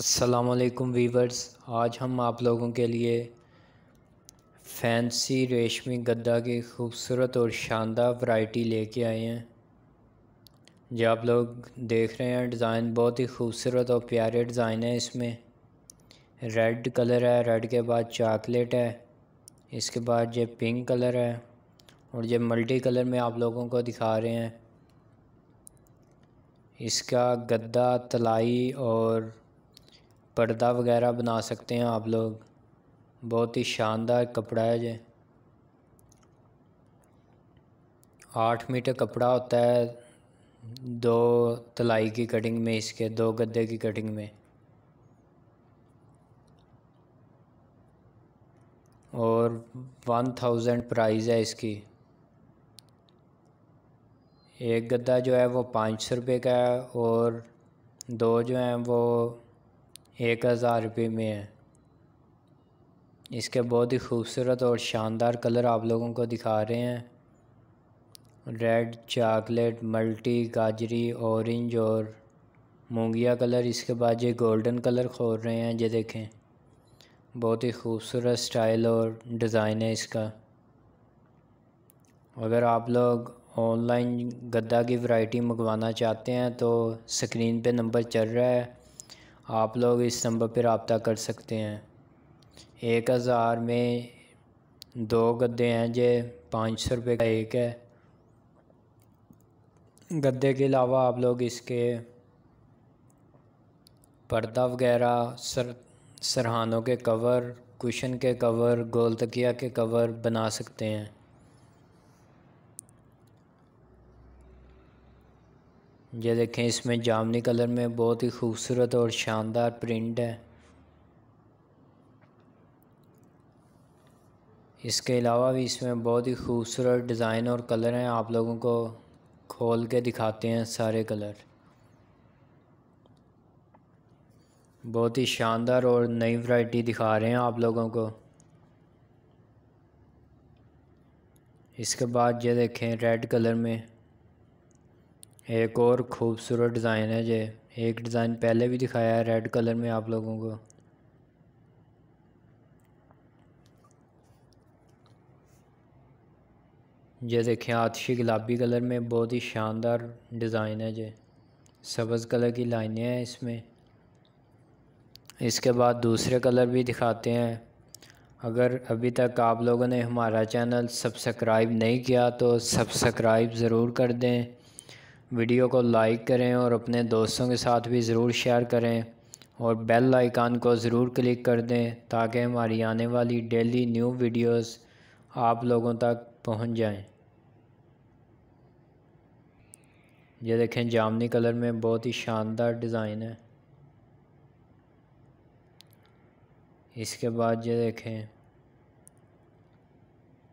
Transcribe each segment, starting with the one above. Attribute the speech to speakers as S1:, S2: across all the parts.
S1: असलकम वीवर्स आज हम आप लोगों के लिए फैंसी रेशमी गद्दा की खूबसूरत और शानदार वैरायटी लेके आए हैं जो आप लोग देख रहे हैं डिज़ाइन बहुत ही खूबसूरत और प्यारे डिज़ाइन है इसमें रेड कलर है रेड के बाद चॉकलेट है इसके बाद ये पिंक कलर है और ये मल्टी कलर में आप लोगों को दिखा रहे हैं इसका गद्दा तलाई और पर्दा वगैरह बना सकते हैं आप लोग बहुत ही शानदार कपड़ा है ये आठ मीटर कपड़ा होता है दो तलाई की कटिंग में इसके दो गद्दे की कटिंग में और वन थाउजेंड प्राइस है इसकी एक गद्दा जो है वो पाँच सौ रुपये का है और दो जो हैं वो एक हज़ार रुपये में है इसके बहुत ही खूबसूरत और शानदार कलर आप लोगों को दिखा रहे हैं रेड चॉकलेट मल्टी गाजरी ऑरेंज और मूंगिया कलर इसके बाद ये गोल्डन कलर खोल रहे हैं ये देखें बहुत ही खूबसूरत स्टाइल और डिज़ाइन है इसका अगर आप लोग ऑनलाइन गद्दा की वैरायटी मंगवाना चाहते हैं तो स्क्रीन पे नंबर चल रहा है आप लोग इस नंबर पर रबता कर सकते हैं एक हज़ार में दो गद्दे हैं जे पाँच सौ रुपये का एक है गद्दे के अलावा आप लोग इसके पर्दा वगैरह सर सरहानों के कवर कुशन के कवर गोल तकिया के कवर बना सकते हैं ये देखें इसमें जामनी कलर में बहुत ही खूबसूरत और शानदार प्रिंट है इसके अलावा भी इसमें बहुत ही खूबसूरत डिज़ाइन और कलर हैं आप लोगों को खोल के दिखाते हैं सारे कलर बहुत ही शानदार और नई वैरायटी दिखा रहे हैं आप लोगों को इसके बाद ये देखें रेड कलर में एक और ख़ूबसूरत डिज़ाइन है ये एक डिज़ाइन पहले भी दिखाया है रेड कलर में आप लोगों को ये देखें आतशी गुलाबी कलर में बहुत ही शानदार डिज़ाइन है ये सब्ज़ कलर की लाइनें हैं इसमें इसके बाद दूसरे कलर भी दिखाते हैं अगर अभी तक आप लोगों ने हमारा चैनल सब्सक्राइब नहीं किया तो सब्सक्राइब ज़रूर कर दें वीडियो को लाइक करें और अपने दोस्तों के साथ भी ज़रूर शेयर करें और बेल आइकान को ज़रूर क्लिक कर दें ताकि हमारी आने वाली डेली न्यू वीडियोस आप लोगों तक पहुंच जाएं। ये देखें जामनी कलर में बहुत ही शानदार डिज़ाइन है इसके बाद ये देखें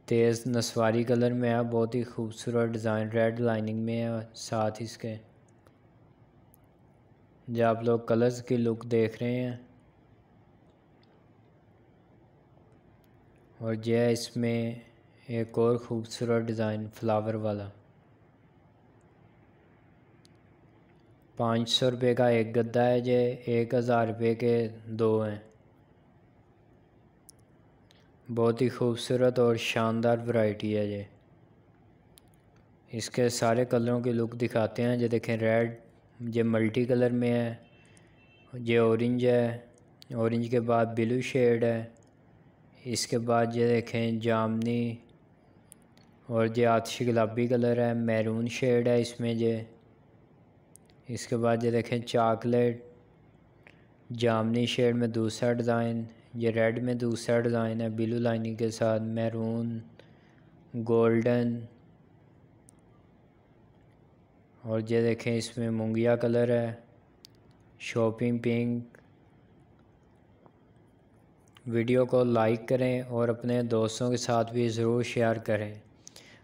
S1: तेज़ नसवारी कलर में है बहुत ही खूबसूरत डिज़ाइन रेड लाइनिंग में है साथ ही इसके जो आप लोग कलर्स की लुक देख रहे हैं और है इसमें एक और ख़ूबसूरत डिज़ाइन फ्लावर वाला पाँच सौ रुपये का एक गद्दा है जो एक हज़ार रुपये के दो हैं बहुत ही खूबसूरत और शानदार वैरायटी है ये इसके सारे कलरों की लुक दिखाते हैं ये देखें रेड ये मल्टी कलर में है ये ऑरेंज है ऑरेंज के बाद ब्लू शेड है इसके बाद ये देखें जामनी और ये आतशी गुलाबी कलर है मैरून शेड है इसमें ये इसके बाद ये देखें चॉकलेट जामनी शेड में दूसरा डिज़ाइन ये रेड में दूसरा डिज़ाइन है ब्लू लाइनिंग के साथ मैरून गोल्डन और ये देखें इसमें मुंगिया कलर है शॉपिंग पिंक वीडियो को लाइक करें और अपने दोस्तों के साथ भी ज़रूर शेयर करें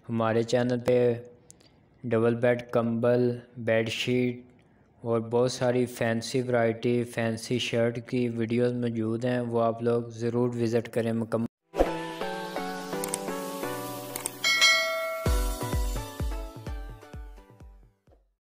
S1: हमारे चैनल पे डबल बेड कंबल बेडशीट और बहुत सारी फैंसी वैरायटी फैंसी शर्ट की वीडियोस मौजूद हैं वो आप लोग ज़रूर विज़िट करें मुकम्मल